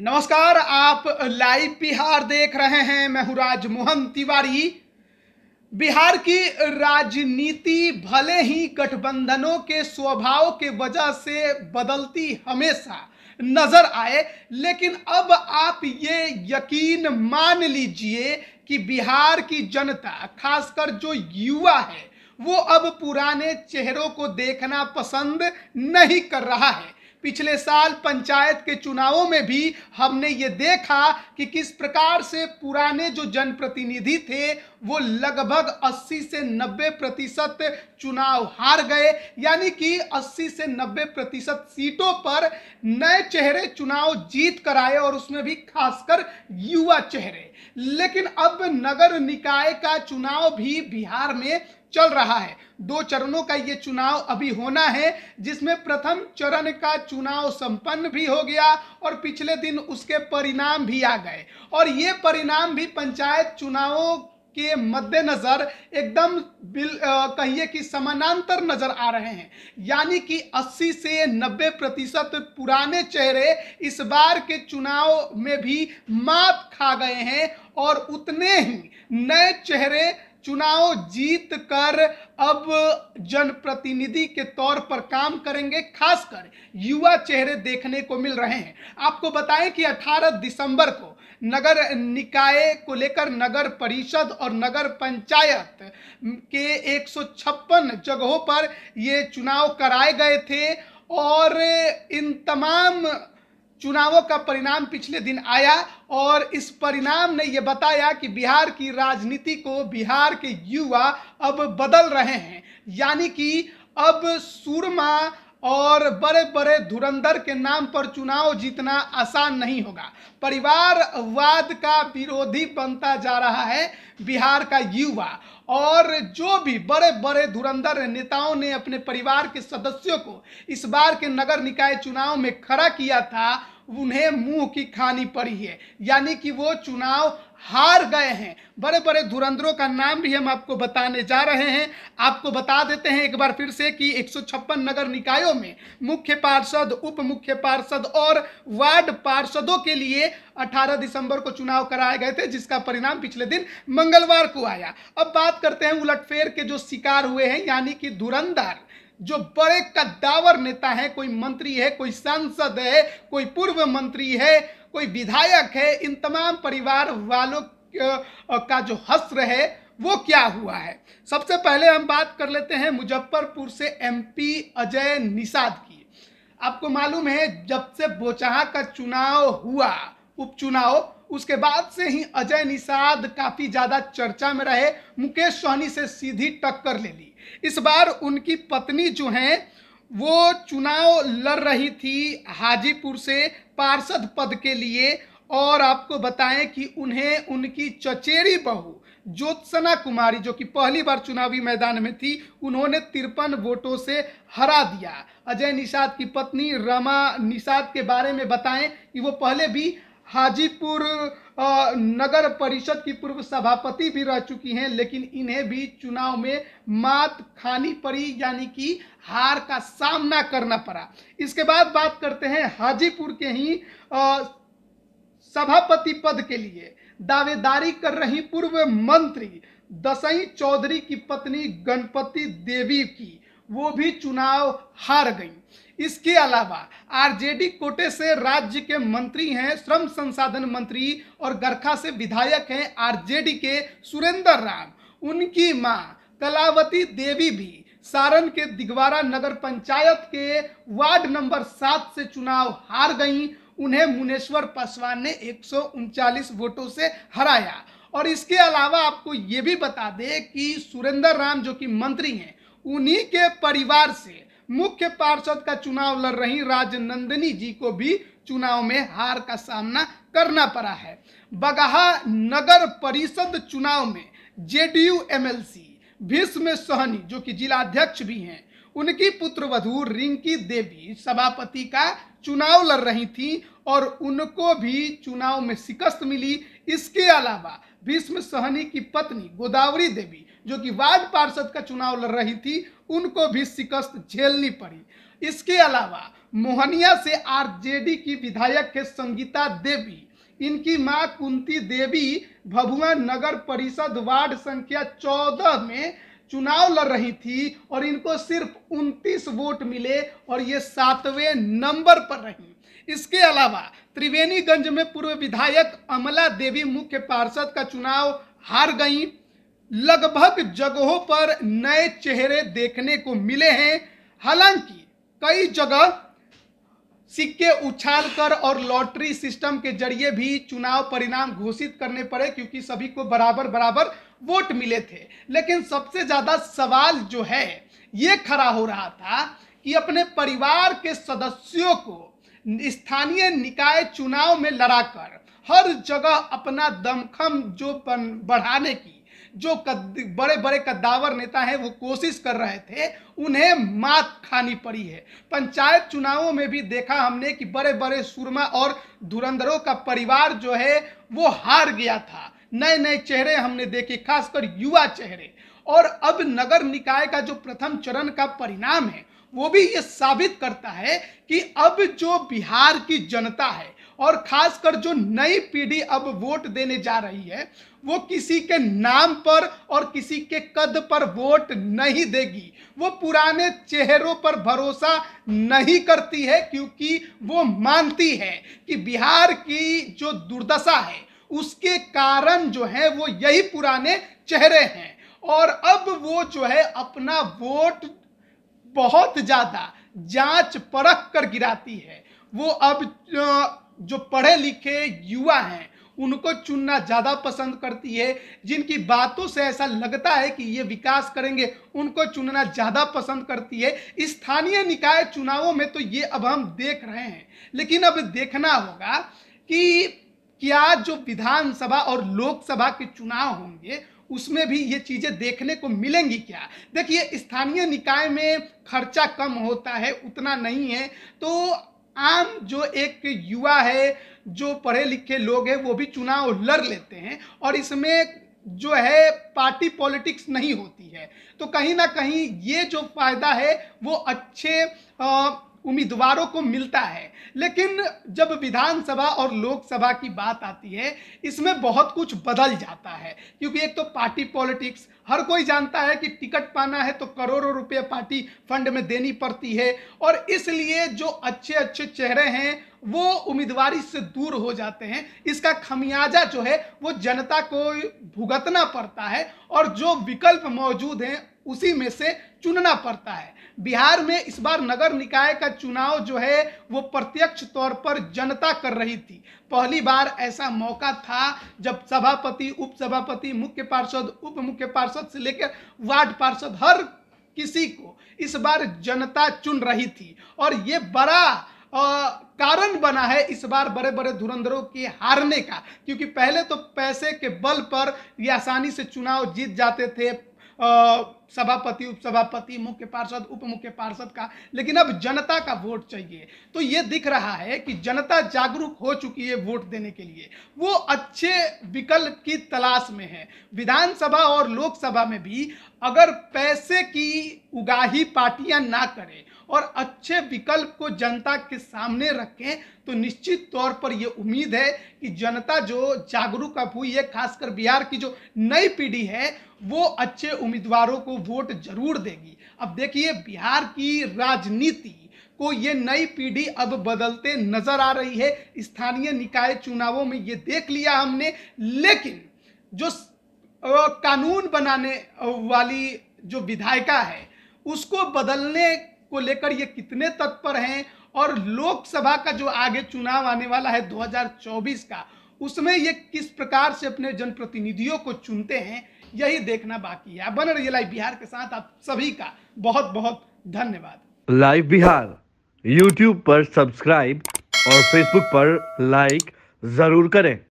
नमस्कार आप लाइव बिहार देख रहे हैं मैं हूं राज मोहन तिवारी बिहार की राजनीति भले ही गठबंधनों के स्वभाव के वजह से बदलती हमेशा नजर आए लेकिन अब आप ये यकीन मान लीजिए कि बिहार की जनता खासकर जो युवा है वो अब पुराने चेहरों को देखना पसंद नहीं कर रहा है पिछले साल पंचायत के चुनावों में भी हमने ये देखा कि किस प्रकार से पुराने जो जनप्रतिनिधि थे वो लगभग 80 से 90 प्रतिशत चुनाव हार गए यानी कि 80 से 90 प्रतिशत सीटों पर नए चेहरे चुनाव जीत कर आए और उसमें भी खासकर युवा चेहरे लेकिन अब नगर निकाय का चुनाव भी बिहार में चल रहा है दो चरणों का ये चुनाव अभी होना है जिसमें प्रथम चरण का चुनाव संपन्न भी हो गया और पिछले दिन उसके परिणाम भी आ गए और ये परिणाम भी पंचायत चुनावों के मद्देनज़र एकदम बिल कहिए कि समानांतर नज़र आ रहे हैं यानी कि 80 से 90 प्रतिशत पुराने चेहरे इस बार के चुनाव में भी मात खा गए हैं और उतने ही नए चेहरे चुनाव जीत कर अब जनप्रतिनिधि के तौर पर काम करेंगे खासकर युवा चेहरे देखने को मिल रहे हैं आपको बताएं कि 18 दिसंबर को नगर निकाय को लेकर नगर परिषद और नगर पंचायत के एक जगहों पर ये चुनाव कराए गए थे और इन तमाम चुनावों का परिणाम पिछले दिन आया और इस परिणाम ने यह बताया कि बिहार की राजनीति को बिहार के युवा अब बदल रहे हैं यानी कि अब सूरमा और बड़े बड़े धुरंधर के नाम पर चुनाव जीतना आसान नहीं होगा परिवारवाद का विरोधी बनता जा रहा है बिहार का युवा और जो भी बड़े बड़े धुरंधर नेताओं ने अपने परिवार के सदस्यों को इस बार के नगर निकाय चुनाव में खड़ा किया था उन्हें मुंह की खानी पड़ी है यानी कि वो चुनाव हार गए हैं बड़े बड़े धुरंधरों का नाम भी हम आपको बताने जा रहे हैं आपको बता देते हैं एक बार फिर से कि एक नगर निकायों में मुख्य पार्षद उप मुख्य पार्षद और वार्ड पार्षदों के लिए 18 दिसंबर को चुनाव कराए गए थे जिसका परिणाम पिछले दिन मंगलवार को आया अब बात करते हैं उलटफेर के जो शिकार हुए हैं यानी कि धुरंधर जो बड़े कद्दावर नेता है कोई मंत्री है कोई सांसद है कोई पूर्व मंत्री है कोई विधायक है इन तमाम परिवार वालों का जो हस्र है वो क्या हुआ है सबसे पहले हम बात कर लेते हैं मुजफ्फरपुर से एमपी अजय निषाद की आपको मालूम है जब से बोचहा का चुनाव हुआ उपचुनाव उसके बाद से ही अजय निषाद काफ़ी ज़्यादा चर्चा में रहे मुकेश सोहनी से सीधी टक्कर ले ली इस बार उनकी पत्नी जो हैं वो चुनाव लड़ रही थी हाजीपुर से पार्षद पद के लिए और आपको बताएं कि उन्हें उनकी चचेरी बहू ज्योत्सना कुमारी जो कि पहली बार चुनावी मैदान में थी उन्होंने तिरपन वोटों से हरा दिया अजय निषाद की पत्नी रमा निषाद के बारे में बताएं कि वो पहले भी हाजीपुर नगर परिषद की पूर्व सभापति भी रह चुकी हैं लेकिन इन्हें भी चुनाव में मात खानी पड़ी यानी कि हार का सामना करना पड़ा इसके बाद बात करते हैं हाजीपुर के ही सभापति पद के लिए दावेदारी कर रही पूर्व मंत्री दसई चौधरी की पत्नी गणपति देवी की वो भी चुनाव हार गई इसके अलावा आरजेडी कोटे से राज्य के मंत्री हैं श्रम संसाधन मंत्री और गरखा से विधायक हैं आरजेडी के सुरेंद्र राम उनकी मां कलावती देवी भी सारण के दिगवारा नगर पंचायत के वार्ड नंबर सात से चुनाव हार गईं उन्हें मुनेश्वर पासवान ने एक वोटों से हराया और इसके अलावा आपको ये भी बता दें कि सुरेंद्र राम जो कि मंत्री हैं उन्हीं के परिवार से मुख्य पार्षद का चुनाव लड़ रही राजनंदिनी जी को भी चुनाव में हार का सामना करना पड़ा है बगहा नगर परिषद चुनाव में जेडीयू एमएलसी भीष्म सहनी जो कि जिला अध्यक्ष भी हैं उनकी पुत्रवधु रिंकी देवी सभापति का चुनाव लड़ रही थी और उनको भी चुनाव में शिकस्त मिली इसके अलावा भीष्म सहनी की पत्नी गोदावरी देवी जो कि वार्ड पार्षद का चुनाव लड़ रही थी उनको भी शिकस्त झेलनी पड़ी इसके अलावा मोहनिया से आरजेडी की विधायक है संगीता देवी इनकी मां कुंती देवी भभुआ नगर परिषद वार्ड संख्या चौदह में चुनाव लड़ रही थी और इनको सिर्फ 29 वोट मिले और ये सातवें नंबर पर रही इसके अलावा त्रिवेणीगंज में पूर्व विधायक अमला देवी मुख्य पार्षद का चुनाव हार गई लगभग जगहों पर नए चेहरे देखने को मिले हैं हालांकि कई जगह सिक्के उछाल कर और लॉटरी सिस्टम के जरिए भी चुनाव परिणाम घोषित करने पड़े क्योंकि सभी को बराबर बराबर वोट मिले थे लेकिन सबसे ज्यादा सवाल जो है ये खड़ा हो रहा था कि अपने परिवार के सदस्यों को स्थानीय निकाय चुनाव में लड़ाकर हर जगह अपना दमखम जो बढ़ाने की जो कद, बड़े बड़े कद्दावर नेता हैं वो कोशिश कर रहे थे उन्हें मात खानी पड़ी है पंचायत चुनावों में भी देखा हमने कि बड़े बड़े सुरमा और धुरंधरों का परिवार जो है वो हार गया था नए नए चेहरे हमने देखे खासकर युवा चेहरे और अब नगर निकाय का जो प्रथम चरण का परिणाम है वो भी ये साबित करता है कि अब जो बिहार की जनता है और खासकर जो नई पीढ़ी अब वोट देने जा रही है वो किसी के नाम पर और किसी के कद पर वोट नहीं देगी वो पुराने चेहरों पर भरोसा नहीं करती है क्योंकि वो मानती है कि बिहार की जो दुर्दशा है उसके कारण जो है वो यही पुराने चेहरे हैं और अब वो जो है अपना वोट बहुत ज़्यादा जांच परख कर गिराती है वो अब जो पढ़े लिखे युवा हैं उनको चुनना ज़्यादा पसंद करती है जिनकी बातों से ऐसा लगता है कि ये विकास करेंगे उनको चुनना ज़्यादा पसंद करती है स्थानीय निकाय चुनावों में तो ये अब हम देख रहे हैं लेकिन अब देखना होगा कि क्या जो विधानसभा और लोकसभा के चुनाव होंगे उसमें भी ये चीज़ें देखने को मिलेंगी क्या देखिए स्थानीय निकाय में खर्चा कम होता है उतना नहीं है तो आम जो एक युवा है जो पढ़े लिखे लोग हैं वो भी चुनाव लड़ लेते हैं और इसमें जो है पार्टी पॉलिटिक्स नहीं होती है तो कहीं ना कहीं ये जो फायदा है वो अच्छे आ, उम्मीदवारों को मिलता है लेकिन जब विधानसभा और लोकसभा की बात आती है इसमें बहुत कुछ बदल जाता है क्योंकि एक तो पार्टी पॉलिटिक्स हर कोई जानता है कि टिकट पाना है तो करोड़ों रुपये पार्टी फंड में देनी पड़ती है और इसलिए जो अच्छे अच्छे चेहरे हैं वो उम्मीदवारी से दूर हो जाते हैं इसका खमियाजा जो है वो जनता को भुगतना पड़ता है और जो विकल्प मौजूद हैं उसी में से चुनना पड़ता है बिहार में इस बार नगर निकाय का चुनाव जो है वो प्रत्यक्ष तौर पर जनता कर रही थी पहली बार ऐसा मौका था जब सभापति उपसभापति मुख्य पार्षद उप मुख्य पार्षद से लेकर वार्ड पार्षद हर किसी को इस बार जनता चुन रही थी और ये बड़ा कारण बना है इस बार बड़े बड़े धुरंधरों के हारने का क्योंकि पहले तो पैसे के बल पर ये आसानी से चुनाव जीत जाते थे सभापति उपसभापति मुख्य पार्षद उप मुख्य पार्षद का लेकिन अब जनता का वोट चाहिए तो ये दिख रहा है कि जनता जागरूक हो चुकी है वोट देने के लिए वो अच्छे विकल्प की तलाश में है विधानसभा और लोकसभा में भी अगर पैसे की उगाही पार्टियां ना करें और अच्छे विकल्प को जनता के सामने रखें तो निश्चित तौर पर ये उम्मीद है कि जनता जो जागरूक अब हुई है खासकर बिहार की जो नई पीढ़ी है वो अच्छे उम्मीदवारों को वोट जरूर देगी अब देखिए बिहार की राजनीति को ये नई पीढ़ी अब बदलते नजर आ रही है स्थानीय निकाय चुनावों में ये देख लिया हमने लेकिन जो कानून बनाने वाली जो विधायिका है उसको बदलने को लेकर ये कितने तत्पर हैं और लोकसभा का जो आगे चुनाव आने वाला है 2024 का उसमें ये किस प्रकार से अपने जनप्रतिनिधियों को चुनते हैं यही देखना बाकी है बन रही लाइव बिहार के साथ आप सभी का बहुत बहुत धन्यवाद लाइव बिहार यूट्यूब पर सब्सक्राइब और फेसबुक पर लाइक जरूर करें